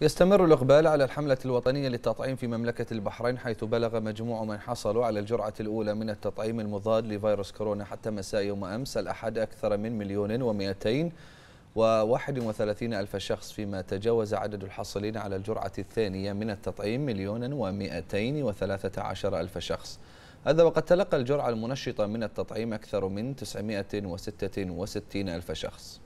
يستمر الإقبال على الحملة الوطنية للتطعيم في مملكة البحرين حيث بلغ مجموع من حصلوا على الجرعة الأولى من التطعيم المضاد لفيروس كورونا حتى مساء يوم أمس الأحد أكثر من مليون ومئتين وواحد وثلاثين ألف شخص فيما تجاوز عدد الحاصلين على الجرعة الثانية من التطعيم مليون ومئتين وثلاثة عشر ألف شخص هذا وقد تلقى الجرعة المنشطة من التطعيم أكثر من وستين ألف شخص